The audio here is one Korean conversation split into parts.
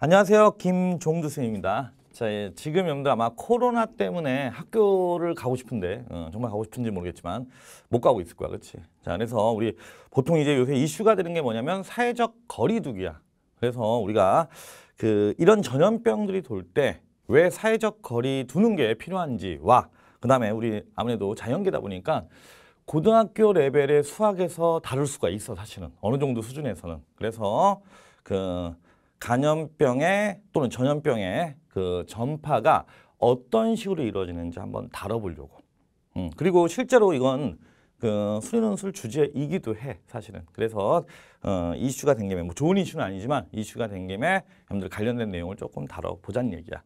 안녕하세요. 김종두 스님입니다. 자, 예, 지금 여러분들 아마 코로나 때문에 학교를 가고 싶은데 어, 정말 가고 싶은지 모르겠지만 못 가고 있을 거야, 그렇지? 자, 그래서 우리 보통 이제 요새 이슈가 되는 게 뭐냐면 사회적 거리두기야. 그래서 우리가 그 이런 전염병들이 돌 때 왜 사회적 거리 두는 게 필요한지와 그다음에 우리 아무래도 자연계다 보니까 고등학교 레벨의 수학에서 다룰 수가 있어 사실은 어느 정도 수준에서는 그래서 그 간염병에 또는 전염병에그 전파가 어떤 식으로 이루어지는지 한번 다뤄보려고. 음, 그리고 실제로 이건 그 수리논술 주제이기도 해 사실은. 그래서 어, 이슈가 된 김에 뭐 좋은 이슈는 아니지만 이슈가 된 김에 여러분들 관련된 내용을 조금 다뤄보자는 얘기야.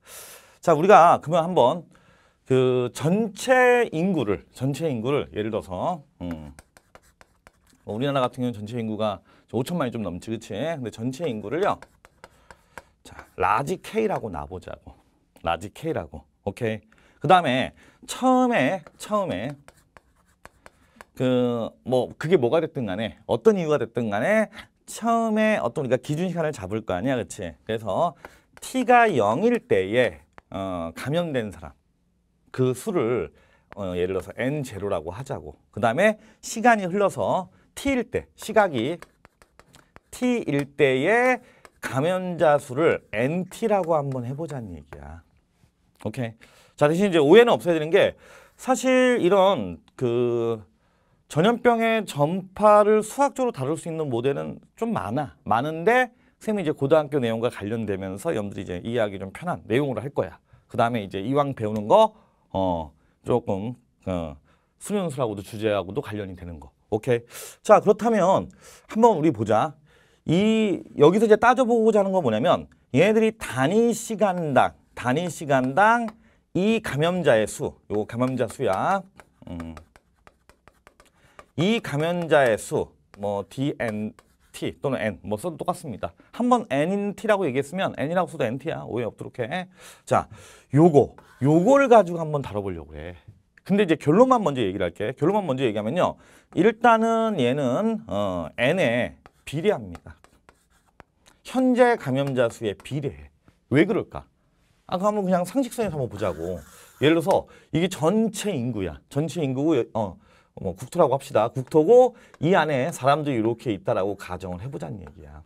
자 우리가 그러면 한번 그 전체 인구를 전체 인구를 예를 들어서 음, 뭐 우리나라 같은 경우는 전체 인구가 5천만이 좀 넘지 그치? 근데 전체 인구를요 자, 라지 K라고 나보자고. 라지 K라고. 오케이. 그 다음에 처음에, 처음에 그 뭐 그게 뭐가 됐든 간에 어떤 이유가 됐든 간에 처음에 어떤 우리가 기준 시간을 잡을 거 아니야, 그렇지? 그래서 t가 0일 때에 어, 감염된 사람 그 수를 어, 예를 들어서 n 제로라고 하자고. 그 다음에 시간이 흘러서 t일 때 시각이 t일 때에 감염자 수를 NT라고 한번 해보자는 얘기야. 오케이. 자 대신 이제 오해는 없어야 되는 게 사실 이런 그 전염병의 전파를 수학적으로 다룰 수 있는 모델은 좀 많아. 많은데 선생님이 이제 고등학교 내용과 관련되면서 여러분들이 이제 이해하기 좀 편한 내용으로 할 거야. 그 다음에 이제 이왕 배우는 거, 어, 조금, 어, 수능수하고도 주제하고도 관련이 되는 거. 오케이. 자, 그렇다면 한번 우리 보자. 이 여기서 이제 따져보고자 하는 건 뭐냐면 얘네들이 단위 시간당 단위 시간당 이 감염자의 수, 요 감염자 수야. 음. 이 감염자의 수, 뭐 DNT 또는 N, 뭐 써도 똑같습니다. 한번 N인 T라고 얘기했으면 N이라고 써도 NT야. 오해 없도록 해. 자, 요거, 요거를 가지고 한번 다뤄보려고 해. 근데 이제 결론만 먼저 얘기를 할게. 결론만 먼저 얘기하면요. 일단은 얘는 어, N에 비례합니다. 현재 감염자 수에 비례해. 왜 그럴까? 아까 한번 그냥 상식선에서 한번 보자고. 예를 들어서 이게 전체 인구야. 전체 인구 어, 뭐 국토라고 합시다. 국토고 이 안에 사람들이 이렇게 있다라고 가정을 해보자는 얘기야.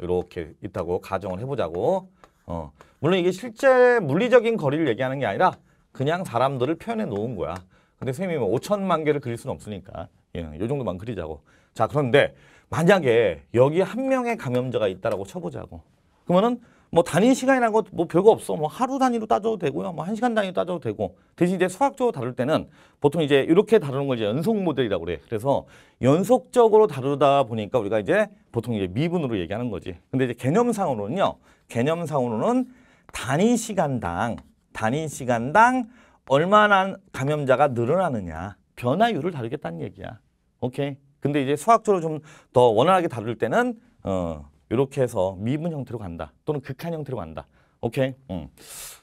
이렇게 있다고 가정을 해보자고. 어, 물론 이게 실제 물리적인 거리를 얘기하는 게 아니라 그냥 사람들을 표현해 놓은 거야. 근데 선생님이 뭐 5천만 개를 그릴 수는 없으니까. 예, 요 정도만 그리자고. 자, 그런데 만약에 여기 한 명의 감염자가 있다라고 쳐보자고. 그러면은 뭐 단위 시간이라는 것뭐 별거 없어. 뭐 하루 단위로 따져도 되고요. 뭐 한 시간 단위로 따져도 되고. 대신 이제 수학적으로 다룰 때는 보통 이제 이렇게 다루는 걸 이제 연속 모델이라고 그래. 그래서 연속적으로 다루다 보니까 우리가 이제 보통 이제 미분으로 얘기하는 거지. 근데 이제 개념상으로는요. 개념상으로는 단위 시간당 단위 시간당 얼마나 감염자가 늘어나느냐. 변화율을 다루겠다는 얘기야. 오케이. 근데 이제 수학적으로 좀 더 원활하게 다룰 때는 어 이렇게 해서 미분 형태로 간다. 또는 극한 형태로 간다. 오케이. 음.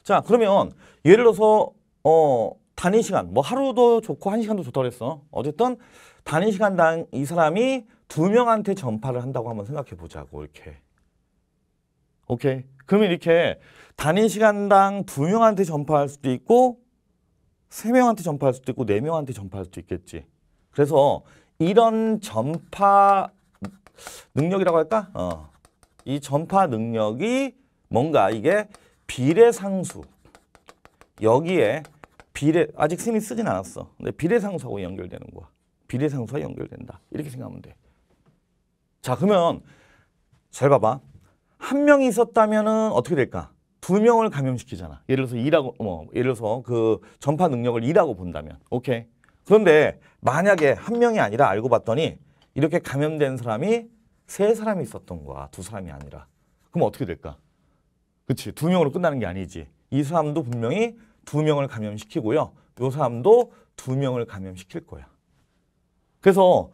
자 그러면 예를 들어서 어 단위 시간 뭐 하루도 좋고 한 시간도 좋다 그랬어. 어쨌든 단위 시간당 이 사람이 두 명한테 전파를 한다고 한번 생각해 보자고 이렇게. 오케이. 그러면 이렇게 단위 시간당 두 명한테 전파할 수도 있고 3명한테 전파할 수도 있고 4명한테 전파할 수도 있겠지. 그래서 이런 전파 능력이라고 할까? 어. 이 전파 능력이 뭔가 이게 비례상수 여기에 비례 아직 스미 쓰진 않았어. 근데 비례상수하고 연결되는 거야. 비례상수와 연결된다. 이렇게 생각하면 돼. 자 그러면 잘 봐봐. 한 명이 있었다면 어떻게 될까? 두 명을 감염시키잖아. 예를 들어서 이라고 어, 뭐, 예를 들어서 그 전파 능력을 이라고 본다면 오케이. 그런데 만약에 한 명이 아니라 알고 봤더니 이렇게 감염된 사람이 세 사람이 있었던 거야. 두 사람이 아니라. 그럼 어떻게 될까? 그치. 두 명으로 끝나는 게 아니지. 이 사람도 분명히 두 명을 감염시키고요. 요 사람도 두 명을 감염시킬 거야. 그래서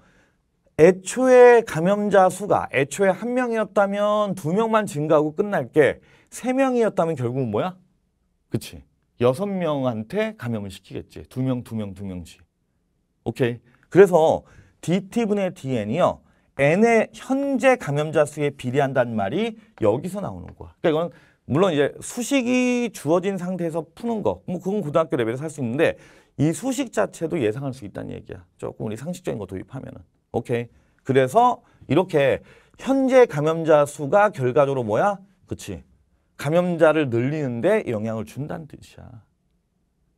애초에 감염자 수가 애초에 한 명이었다면 두 명만 증가하고 끝날 게 세명이었다면 결국은 뭐야? 그치. 여섯 명한테 감염을 시키겠지. 두 명, 두 명, 두 명씩. 오케이. 그래서 DT분의 DN이요. N의 현재 감염자 수에 비례한다는 말이 여기서 나오는 거야. 그러니까 이건 물론 이제 수식이 주어진 상태에서 푸는 거. 뭐 그건 고등학교 레벨에서 할 수 있는데 이 수식 자체도 예상할 수 있다는 얘기야. 조금 우리 상식적인 거 도입하면은. 오케이. 그래서 이렇게 현재 감염자 수가 결과적으로 뭐야? 그치. 감염자를 늘리는데 영향을 준다는 뜻이야.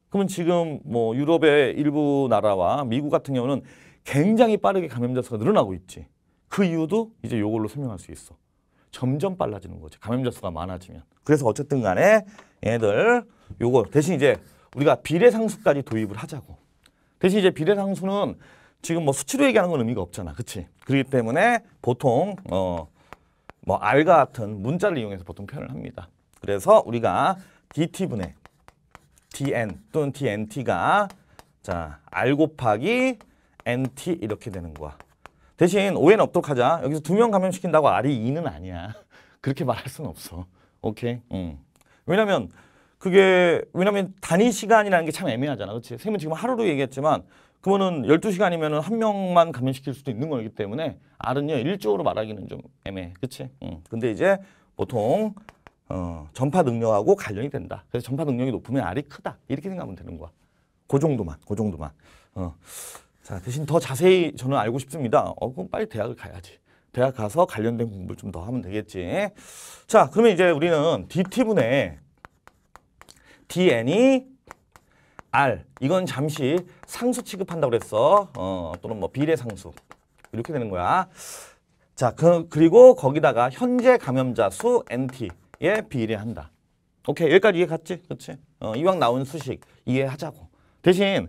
그러면 지금 뭐 유럽의 일부 나라와 미국 같은 경우는 굉장히 빠르게 감염자 수가 늘어나고 있지. 그 이유도 이제 요걸로 설명할 수 있어. 점점 빨라지는 거지. 감염자 수가 많아지면. 그래서 어쨌든 간에 얘들 요거 대신 이제 우리가 비례상수까지 도입을 하자고. 대신 이제 비례상수는 지금 뭐 수치로 얘기하는 건 의미가 없잖아. 그치? 그렇기 때문에 보통 어뭐 R과 같은 문자를 이용해서 보통 표현을 합니다. 그래서 우리가 DT분의 TN 또는 TNT가 자 R 곱하기 NT 이렇게 되는 거야. 대신 오해는 없도록 하자. 여기서 두 명 감염시킨다고 R이 2는 아니야. 그렇게 말할 수는 없어. 오케이? 음. 왜냐면 그게 왜냐면 단위 시간이라는 게 참 애매하잖아. 그렇지? 님은 지금 하루로 얘기했지만 그러면은 12시간이면은 한 명만 감염시킬 수도 있는 거기 때문에 R은요, 일조로 말하기는 좀 애매해. 그치? 응. 근데 이제 보통, 어, 전파 능력하고 관련이 된다. 그래서 전파 능력이 높으면 R이 크다. 이렇게 생각하면 되는 거야. 그 정도만, 그 정도만. 어. 자, 대신 더 자세히 저는 알고 싶습니다. 어, 그럼 빨리 대학을 가야지. 대학 가서 관련된 공부를 좀 더 하면 되겠지. 자, 그러면 이제 우리는 DT분의 DN이 알 이건 잠시 상수 취급한다고 그랬어. 어, 또는 뭐 비례 상수 이렇게 되는 거야. 자, 그, 그리고 거기다가 현재 감염자 수 NT에 비례한다. 오케이, 여기까지 이해 갔지? 그렇지? 어, 이왕 나온 수식 이해하자고. 대신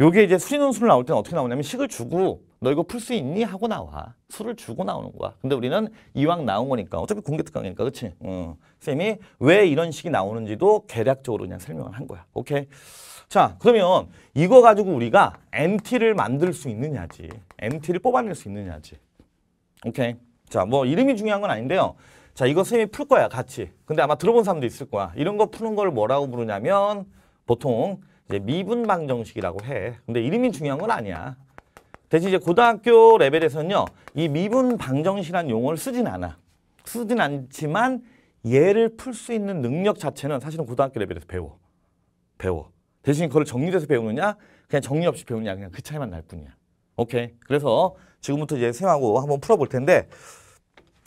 요게 이제 수리논술 나올 때는 어떻게 나오냐면 식을 주고 너 이거 풀 수 있니? 하고 나와. 수를 주고 나오는 거야. 근데 우리는 이왕 나온 거니까 어차피 공개 특강이니까 그치? 어. 쌤이 왜 이런 식이 나오는지도 계략적으로 그냥 설명을 한 거야. 오케이? 자, 그러면 이거 가지고 우리가 MT를 만들 수 있느냐지. MT를 뽑아낼 수 있느냐지. 오케이. 자, 뭐 이름이 중요한 건 아닌데요. 자, 이거 선생님이 풀 거야, 같이. 근데 아마 들어본 사람도 있을 거야. 이런 거 푸는 걸 뭐라고 부르냐면 보통 이제 미분 방정식이라고 해. 근데 이름이 중요한 건 아니야. 대신 이제 고등학교 레벨에서는요. 이 미분 방정식이라는 용어를 쓰진 않아. 쓰진 않지만 얘를 풀 수 있는 능력 자체는 사실은 고등학교 레벨에서 배워. 배워. 대신 그걸 정리돼서 배우느냐 그냥 정리 없이 배우느냐 그냥 그 차이만 날 뿐이야. 오케이. 그래서 지금부터 이제 쌤하고 한번 풀어볼 텐데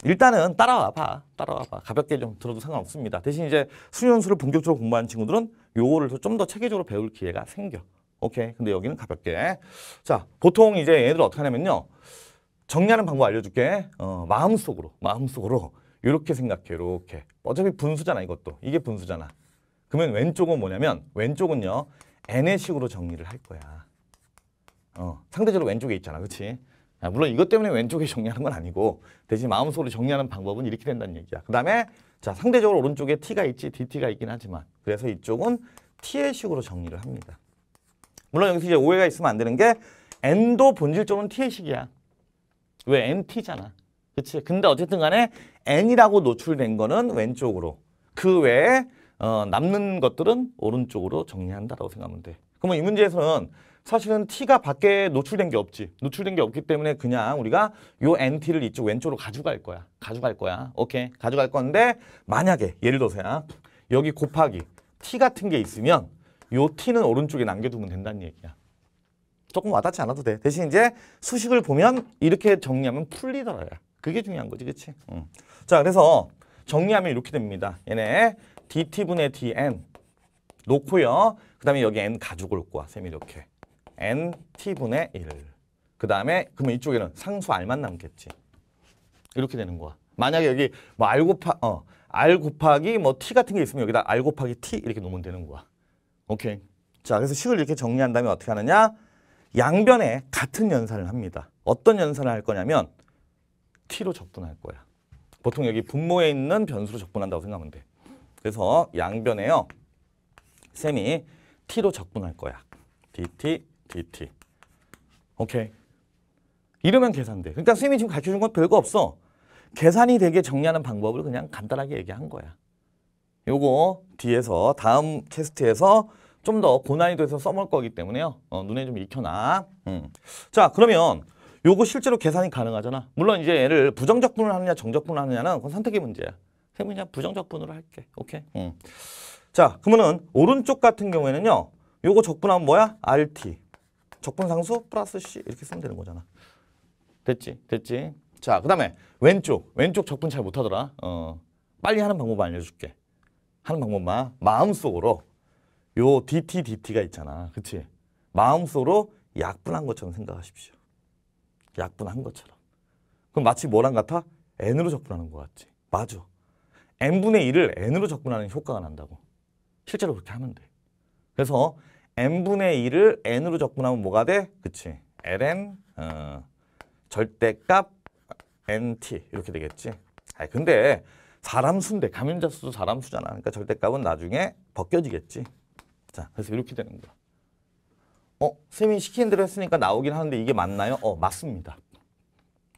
일단은 따라와 봐. 따라와 봐. 가볍게 좀 들어도 상관없습니다. 대신 이제 수련수를 본격적으로 공부하는 친구들은 요거를 좀 더 체계적으로 배울 기회가 생겨. 오케이. 근데 여기는 가볍게. 자, 보통 이제 얘네들 어떻게 하냐면요. 정리하는 방법 알려줄게. 어, 마음속으로, 마음속으로. 이렇게 생각해, 이렇게. 어차피 분수잖아, 이것도. 이게 분수잖아. 그러면 왼쪽은 뭐냐면 왼쪽은요. n의 식으로 정리를 할 거야. 어, 상대적으로 왼쪽에 있잖아. 그렇지? 아, 물론 이것 때문에 왼쪽에 정리하는 건 아니고 대신 마음속으로 정리하는 방법은 이렇게 된다는 얘기야. 그 다음에 자 상대적으로 오른쪽에 t가 있지 dt가 있긴 하지만 그래서 이쪽은 t의 식으로 정리를 합니다. 물론 여기서 이제 오해가 있으면 안 되는 게 n도 본질적으로 t의 식이야. 왜 nt잖아. 그치? 근데 어쨌든 간에 n이라고 노출된 거는 왼쪽으로 그 외에 어, 남는 것들은 오른쪽으로 정리한다라고 생각하면 돼. 그러면 이 문제에서는 사실은 t가 밖에 노출된 게 없지. 노출된 게 없기 때문에 그냥 우리가 요 nt를 이쪽 왼쪽으로 가져갈 거야. 가져갈 거야. 오케이. 가져갈 건데 만약에 예를 들어서야 여기 곱하기 t 같은 게 있으면 요 t는 오른쪽에 남겨두면 된다는 얘기야. 조금 와닿지 않아도 돼. 대신 이제 수식을 보면 이렇게 정리하면 풀리더라. 그게 중요한 거지, 그치? 음. 자, 그래서 정리하면 이렇게 됩니다. 얘네 dt분의 dn 놓고요. 그 다음에 여기 n 가지고 올 거야. 쌤이 이렇게. n t분의 1. 그 다음에 그러면 이쪽에는 상수 r만 남겠지. 이렇게 되는 거야. 만약에 여기 뭐 r 곱하, 어, r 곱하기 뭐 t 같은 게 있으면 여기다 r 곱하기 t 이렇게 놓으면 되는 거야. 오케이. 자, 그래서 식을 이렇게 정리한 다음에 어떻게 하느냐? 양변에 같은 연산을 합니다. 어떤 연산을 할 거냐면 t로 접근할 거야. 보통 여기 분모에 있는 변수로 접근한다고 생각하면 돼. 그래서 양변에요. 쌤이 t로 적분할 거야. dt, dt. 오케이. 이러면 계산돼. 그러니까 쌤이 지금 가르쳐준 건 별거 없어. 계산이 되게 정리하는 방법을 그냥 간단하게 얘기한 거야. 요거 뒤에서 다음 테스트에서 좀 더 고난이도에서 써먹 거기 때문에요. 어, 눈에 좀 익혀놔. 음. 자 그러면 요거 실제로 계산이 가능하잖아. 물론 이제 얘를 부정적분을 하느냐 정적분을 하느냐는 그건 선택의 문제야. 그럼 그냥 부정적분으로 할게. 오케이. 음. 자, 그러면은 오른쪽 같은 경우에는요. 요거 적분하면 뭐야? RT. 적분상수 플러스 C 이렇게 쓰면 되는 거잖아. 됐지? 됐지? 자, 그 다음에 왼쪽. 왼쪽 적분 잘 못하더라. 어, 빨리 하는 방법 알려줄게. 하는 방법만 마음속으로 요 DT, DT가 있잖아. 그치? 마음속으로 약분한 것처럼 생각하십시오. 약분한 것처럼. 그럼 마치 뭐랑 같아? N으로 적분하는 것 같지? 맞아. n분의 1을 n으로 접근하는 효과가 난다고. 실제로 그렇게 하면 돼. 그래서 n분의 1을 n으로 접근하면 뭐가 돼? 그치. ln 어, 절대값 nt 이렇게 되겠지. 아 근데 사람 수인데 감염자 수도 사람 수잖아. 그러니까 절대값은 나중에 벗겨지겠지. 자, 그래서 이렇게 되는 거야. 어, 선이 시키는 대로 했으니까 나오긴 하는데 이게 맞나요? 어, 맞습니다.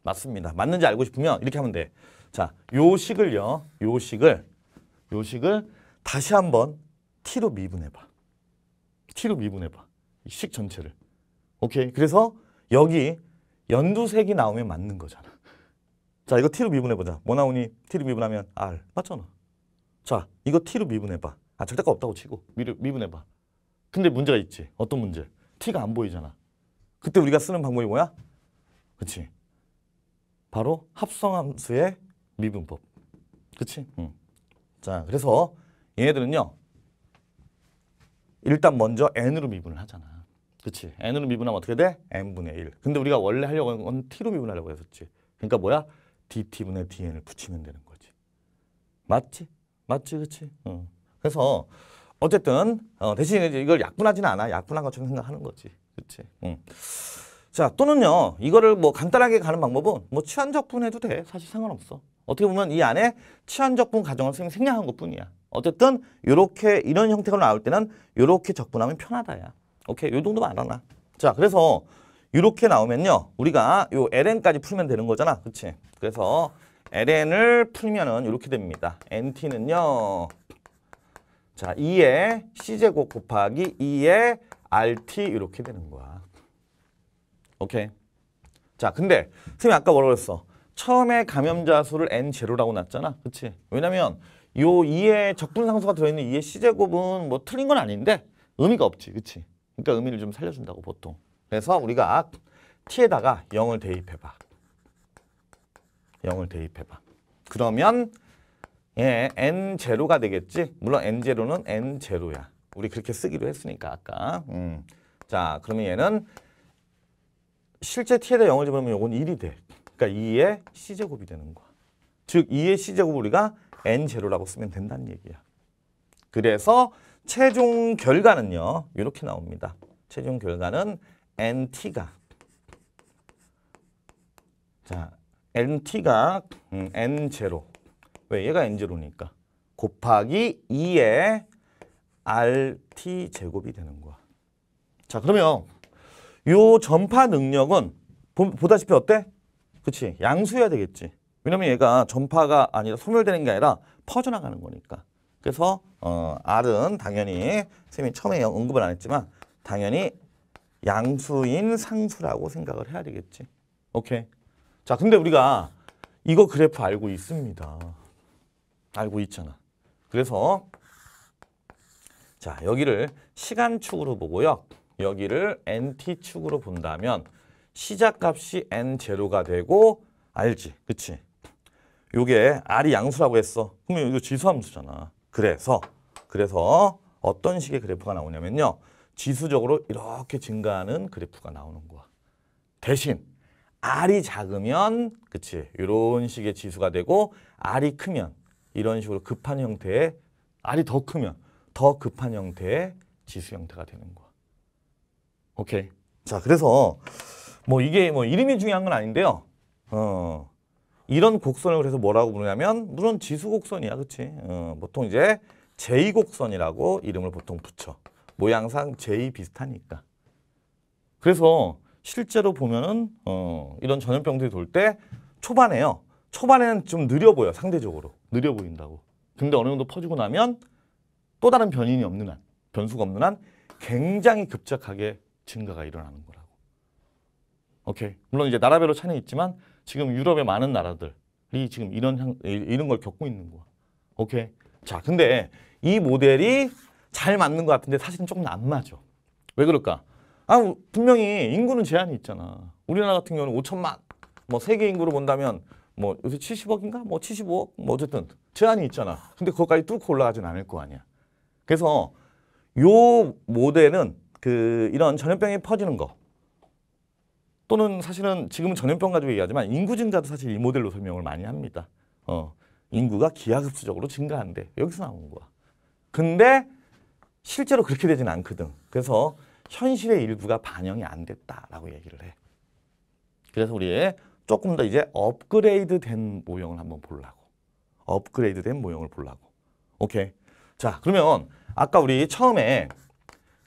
맞습니다. 맞는지 알고 싶으면 이렇게 하면 돼. 자, 요 식을요. 요 식을 요 식을 다시 한번 t로 미분해 봐. t로 미분해 봐. 식 전체를. 오케이. 그래서 여기 연두색이 나오면 맞는 거잖아. 자, 이거 t로 미분해 보자. 뭐 나오니? t로 미분하면 r 맞잖아. 자, 이거 t로 미분해 봐. 아, 절대값 없다고 치고 미, 미분해 봐. 근데 문제가 있지. 어떤 문제? t가 안 보이잖아. 그때 우리가 쓰는 방법이 뭐야? 그치 바로 합성함수의 미분법. 그치? 음. 자, 그래서 얘네들은요. 일단 먼저 n으로 미분을 하잖아. 그치? n으로 미분하면 어떻게 돼? n분의 1. 근데 우리가 원래 하려고 한건 t로 미분하려고 했었지. 그러니까 뭐야? dt분의 dn을 붙이면 되는 거지. 맞지? 맞지? 그치? 어. 그래서 어쨌든 어, 대신 이제 이걸 약분하지는 않아. 약분한 것처럼 생각하는 거지. 그치? 음. 자, 또는요. 이거를 뭐 간단하게 가는 방법은 뭐 취한적분 해도 돼. 사실 상관없어. 어떻게 보면 이 안에 치환적분 가정을 선생님이 생략한 것뿐이야. 어쨌든 이렇게 이런 형태로 나올 때는 이렇게 적분하면 편하다야. 오케이, 이 정도만 알아놔. 자, 그래서 이렇게 나오면요. 우리가 요 ln까지 풀면 되는 거잖아. 그치 그래서 ln을 풀면은 이렇게 됩니다. nt는요. 자, 2의 c제곱 곱하기 2의 rt 이렇게 되는 거야. 오케이. 자, 근데 선생님 아까 뭐라고 그랬어? 처음에 감염자 수를 n0라고 났잖아. 그치? 왜냐면 요 2에 적분상수가 들어있는 2의 시제곱은뭐 틀린 건 아닌데 의미가 없지. 그치? 그러니까 의미를 좀 살려준다고 보통. 그래서 우리가 t에다가 0을 대입해봐. 0을 대입해봐. 그러면 예, n0가 되겠지? 물론 n0는 n0야. 우리 그렇게 쓰기로 했으니까 아까. 음. 자, 그러면 얘는 실제 t에다 0을 집어넣으면 이건 1이 돼. 그러니까 2의 c제곱이 되는 거야. 즉 2의 c제곱 우리가 n0라고 쓰면 된다는 얘기야. 그래서 최종 결과는요. 이렇게 나옵니다. 최종 결과는 nt가 자 nt가 음, n0 왜? 얘가 n0니까 곱하기 2의 rt제곱이 되는 거야. 자 그러면 요 전파 능력은 보다시피 어때? 그치 양수해야 되겠지 왜냐면 얘가 전파가 아니라 소멸되는 게 아니라 퍼져나가는 거니까 그래서 어, R은 당연히 선생님이 처음에 언급을 안 했지만 당연히 양수인 상수라고 생각을 해야 되겠지 오케이 자 근데 우리가 이거 그래프 알고 있습니다 알고 있잖아 그래서 자 여기를 시간축으로 보고요 여기를 NT축으로 본다면 시작값이 n0가 되고 알지 그치 요게 r이 양수라고 했어 그러면 이거 지수함수잖아 그래서 그래서 어떤 식의 그래프가 나오냐면요 지수적으로 이렇게 증가하는 그래프가 나오는 거야 대신 r이 작으면 그치 이런 식의 지수가 되고 r이 크면 이런 식으로 급한 형태의 r이 더 크면 더 급한 형태의 지수 형태가 되는 거야 오케이 자 그래서 뭐 이게 뭐 이름이 중요한 건 아닌데요. 어. 이런 곡선을 그래서 뭐라고 부르냐면 물론 지수 곡선이야, 그렇지? 어, 보통 이제 제2 곡선이라고 이름을 보통 붙여. 모양상 제2 비슷하니까. 그래서 실제로 보면은 어, 이런 전염병들이 돌 때 초반에요. 초반에는 좀 느려 보여 상대적으로 느려 보인다고. 근데 어느 정도 퍼지고 나면 또 다른 변인이 없는 한, 변수가 없는 한 굉장히 급작하게 증가가 일어나는 거라고. 오케이. 물론 이제 나라별로 차이는 있지만 지금 유럽의 많은 나라들이 지금 이런 향, 이런 걸 겪고 있는 거야. 오케이. 자, 근데 이 모델이 잘 맞는 것 같은데 사실은 조금 안 맞아. 왜 그럴까? 아, 분명히 인구는 제한이 있잖아. 우리나라 같은 경우는 5천만, 뭐 세계 인구로 본다면 뭐 요새 70억인가? 뭐 75억? 뭐 어쨌든 제한이 있잖아. 근데 그것까지 뚫고 올라가진 않을 거 아니야. 그래서 요 모델은 그 이런 전염병이 퍼지는 거 또는 사실은 지금은 전염병 가지고 얘기하지만 인구 증가도 사실 이 모델로 설명을 많이 합니다. 어, 인구가 기하급수적으로 증가한대. 여기서 나온 거야. 근데 실제로 그렇게 되진 않거든. 그래서 현실의 일부가 반영이 안 됐다라고 얘기를 해. 그래서 우리 조금 더 이제 업그레이드 된 모형을 한번 보려고. 업그레이드 된 모형을 보려고. 오케이. 자, 그러면 아까 우리 처음에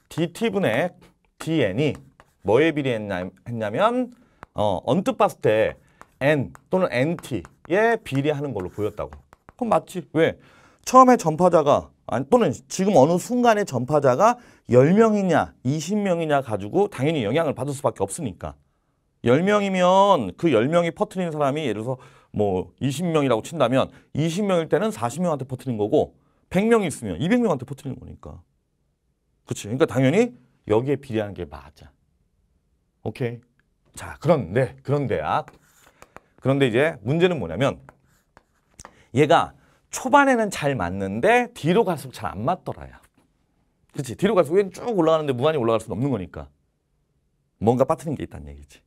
DT분의 DN이 뭐에 비례했냐면 어, 언뜻 봤을 때 N 또는 NT에 비례하는 걸로 보였다고. 그럼 맞지. 왜? 처음에 전파자가 아니, 또는 지금 어느 순간에 전파자가 10명이냐 20명이냐 가지고 당연히 영향을 받을 수밖에 없으니까. 10명이면 그 10명이 퍼트리는 사람이 예를 들어서 뭐 20명이라고 친다면 20명일 때는 40명한테 퍼트린 거고 100명이 있으면 200명한테 퍼트리는 거니까. 그치. 그러니까 당연히 여기에 비례하는 게 맞아. 오케이. 자, 그런데, 그런데, 아, 그런데 이제 문제는 뭐냐면 얘가 초반에는 잘 맞는데 뒤로 갈수록 잘 안 맞더라야. 그렇지? 뒤로 갈수록 쭉 올라가는데 무한히 올라갈 수는 없는 거니까. 뭔가 빠트린 게 있다는 얘기지.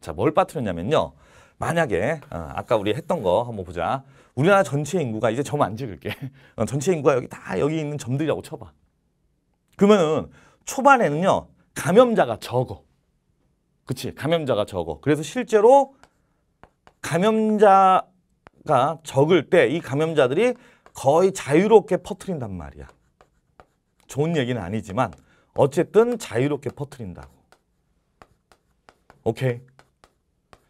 자, 뭘 빠트렸냐면요. 만약에 어, 아까 우리 했던 거 한번 보자. 우리나라 전체 인구가 이제 점 안 찍을게. 어, 전체 인구가 여기 다 여기 있는 점들이라고 쳐봐. 그러면은 초반에는요. 감염자가 적어. 그치 감염자가 적어. 그래서 실제로 감염자가 적을 때 이 감염자들이 거의 자유롭게 퍼트린단 말이야. 좋은 얘기는 아니지만 어쨌든 자유롭게 퍼트린다고. 오케이.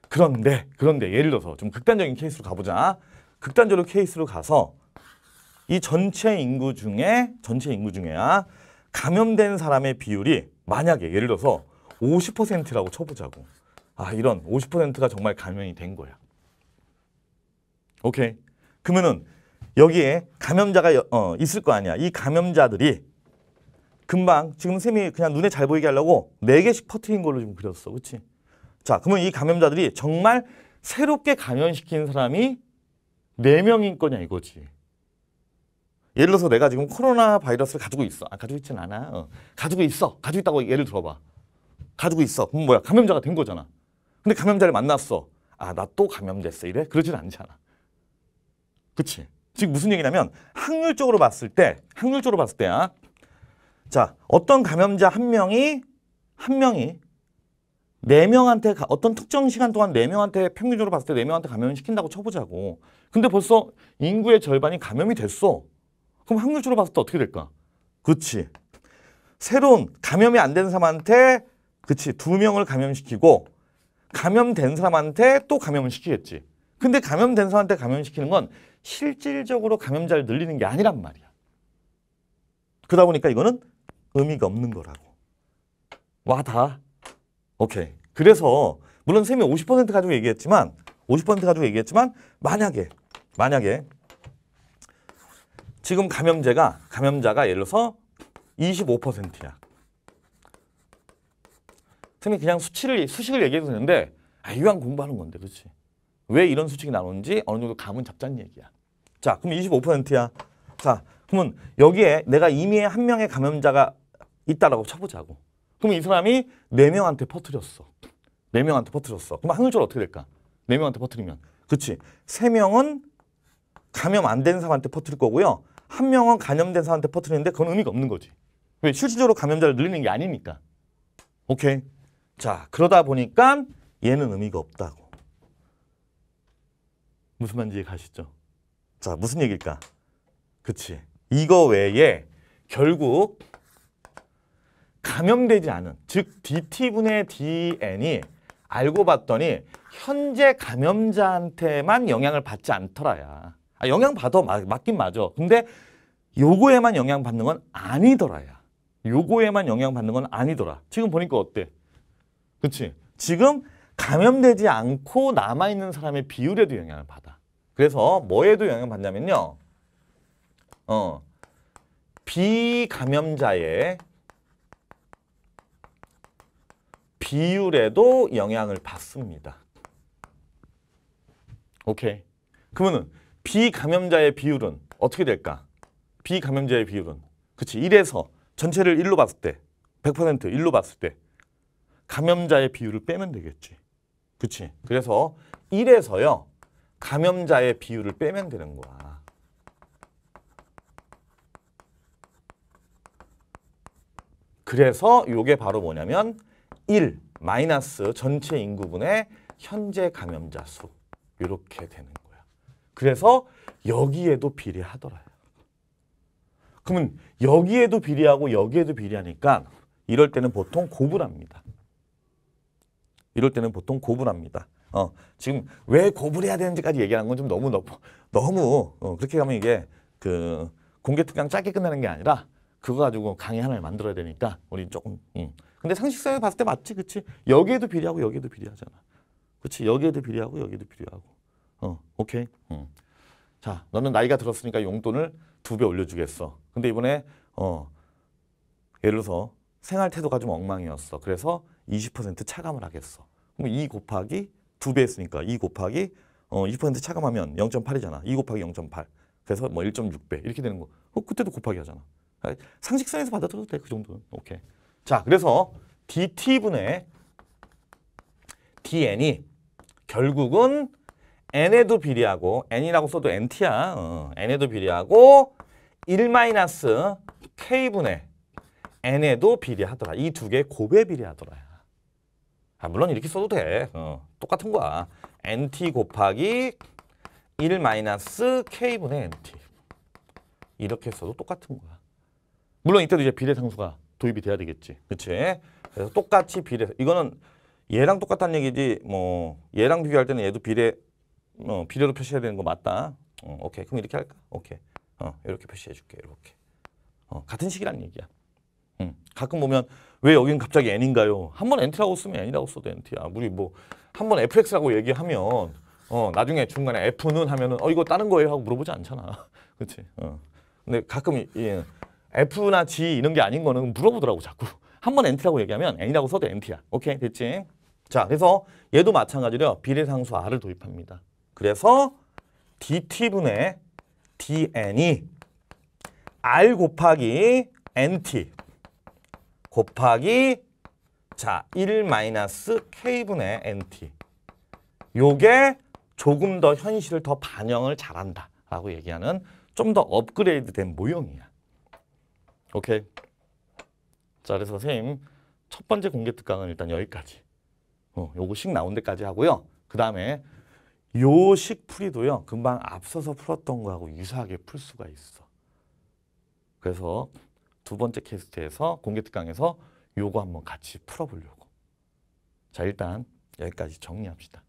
그런데 그런데 예를 들어서 좀 극단적인 케이스로 가보자. 극단적으로 케이스로 가서 이 전체 인구 중에 전체 인구 중에야 감염된 사람의 비율이 만약에 예를 들어서 50%라고 쳐보자고. 아, 이런 50%가 정말 감염이 된 거야. 오케이. 그러면은 여기에 감염자가 어, 있을 거 아니야. 이 감염자들이 금방 지금 쌤이 그냥 눈에 잘 보이게 하려고 4개씩 퍼트린 걸로 지금 그렸어. 그치 자, 그러면 이 감염자들이 정말 새롭게 감염시킨 사람이 4명인 거냐 이거지. 예를 들어서 내가 지금 코로나 바이러스를 가지고 있어. 아, 가지고 있진 않아. 어. 가지고 있어. 가지고 있다고 예를 들어봐. 가지고 있어. 그럼 뭐야? 감염자가 된 거잖아. 근데 감염자를 만났어. 아, 나 또 감염됐어. 이래? 그러진 않잖아. 그치? 지금 무슨 얘기냐면 확률적으로 봤을 때, 확률적으로 봤을 때야. 자, 어떤 감염자 한 명이, 한 명이 네 명한테 어떤 특정 시간 동안 네 명한테 평균적으로 봤을 때 네 명한테 감염 시킨다고 쳐보자고. 근데 벌써 인구의 절반이 감염이 됐어. 그럼 확률적으로 봤을 때 어떻게 될까? 그렇 새로운 감염이 안 된 사람한테 그치 두 명을 감염시키고 감염된 사람한테 또 감염을 시키겠지. 근데 감염된 사람한테 감염시키는 건 실질적으로 감염자를 늘리는 게 아니란 말이야. 그러다 보니까 이거는 의미가 없는 거라고. 와다. 오케이. 그래서 물론 쌤이 50% 가지고 얘기했지만 50% 가지고 얘기했지만 만약에 만약에 지금 감염제가 감염자가 예를 들어서 25%야. 같으면 그냥 수치를 수식을 얘기해도 되는데 아, 이왕 공부하는 건데 그렇지. 왜 이런 수칙이 나오는지 어느 정도 감은 잡자는 얘기야. 자, 그럼 25%야. 자, 그러면 여기에 내가 이미 한 명의 감염자가 있다라고 쳐보자고. 그러면 이 사람이 4명한테 퍼뜨렸어. 4명한테 퍼뜨렸어. 그럼 확률적으로 어떻게 될까? 4명한테 퍼뜨리면. 그치. 3명은 감염 안 된 사람한테 퍼뜨릴 거고요. 1 명은 감염된 사람한테 퍼뜨리는데 그건 의미가 없는 거지. 왜? 실질적으로 감염자를 늘리는 게 아니니까. 오케이. 자, 그러다 보니까 얘는 의미가 없다고. 무슨 말인지 가시죠? 자, 무슨 얘기일까? 그치. 이거 외에 결국 감염되지 않은, 즉 DT분의 DN이 알고 봤더니 현재 감염자한테만 영향을 받지 않더라야. 아, 영향 받아 맞, 긴 맞아. 근데 요거에만 영향 받는 건 아니더라야. 요거에만 영향 받는 건 아니더라. 지금 보니까 어때? 그치지금 감염되지 않고 남아있는 사람의 비율에도 영향을 받아. 그래서 뭐에도 영향을 받냐면요. 어, 비감염자의 비율에도 영향을 받습니다. 오케이. 그러면은 비감염자의 비율은 어떻게 될까? 비감염자의 비율은 그치 1에서 전체를 1로 봤을 때 100% 1로 봤을 때 감염자의 비율을 빼면 되겠지. 그치? 그래서 1에서요. 감염자의 비율을 빼면 되는 거야. 그래서 이게 바로 뭐냐면 1 마이너스 전체 인구분의 현재 감염자 수 이렇게 되는 거야. 그래서 여기에도 비례하더라. 그러면 여기에도 비례하고 여기에도 비례하니까 이럴 때는 보통 곱을 합니다. 이럴 때는 보통 고분합니다. 어, 지금 왜 고분해야 되는지까지 얘기하는 건좀 너무 너무 너무 어, 그렇게 가면 이게 그 공개 특강 짧게 끝나는 게 아니라 그거 가지고 강의 하나를 만들어야 되니까 우리 조금 음. 근데 상식사회 봤을 때 맞지 그치 여기에도 비례하고 여기에도 비례하잖아 그치 여기에도 비례하고 여기에도 비례하고 어 오케이 음. 자 너는 나이가 들었으니까 용돈을 두 배 올려주겠어 근데 이번에 어 예를 들어서 생활 태도가 좀 엉망이었어. 그래서 20% 차감을 하겠어. 그럼 2 곱하기 2배 했으니까 2 곱하기 어, 20% 차감하면 0.8이잖아. 2 곱하기 0.8. 그래서 뭐 1.6배 이렇게 되는 거. 어, 그때도 곱하기 하잖아. 그러니까 상식선에서 받아들여도 돼. 그 정도는. 오케이. 자, 그래서 dt분의 dn이 결국은 n에도 비례하고 n이라고 써도 nt야. 어, n에도 비례하고 1-k분의 N에도 비례하더라. 이 두개의 곱에 비례하더라. 아, 물론 이렇게 써도 돼. 어, 똑같은 거야. NT 곱하기 1 마이너스 K분의 NT. 이렇게 써도 똑같은 거야. 물론 이때도 이제 비례상수가 도입이 돼야 되겠지. 그치? 그래서 똑같이 비례. 이거는 얘랑 똑같다는 얘기지. 뭐 얘랑 비교할 때는 얘도 비례, 어, 비례로 표시해야 되는 거 맞다. 어, 오케이. 그럼 이렇게 할까? 오케이. 어, 이렇게 표시해 줄게. 이렇게. 어, 같은 식이라는 얘기야. 음. 가끔 보면 왜 여긴 갑자기 N인가요? 한 번 n 라고 쓰면 N이라고 써도 NT야. 우리 뭐한 번 FX라고 얘기하면 어 나중에 중간에 F는 하면은 어 이거 다른 거예요 하고 물어보지 않잖아. 그렇지? 어. 근데 가끔 예. F나 G 이런 게 아닌 거는 물어보더라고 자꾸. 한 번 n 라고 얘기하면 N이라고 써도 NT야. 오케이 됐지? 자 그래서 얘도 마찬가지로 비례상수 R을 도입합니다. 그래서 DT분의 DN이 R 곱하기 NT 곱하기 자, 1 k분의 nt. 요게 조금 더 현실을 더 반영을 잘한다 라고 얘기하는 좀 더 업그레이드 된 모형이야. 오케이. 자, 그래서 선생님 첫 번째 공개 특강은 일단 여기까지. 어, 요거 식 나온 데까지 하고요. 그 다음에 요식 풀이도요. 금방 앞서서 풀었던 거하고 유사하게 풀 수가 있어. 그래서 두 번째 캐스트에서 공개 특강에서 요거 한번 같이 풀어보려고. 자, 일단 여기까지 정리합시다.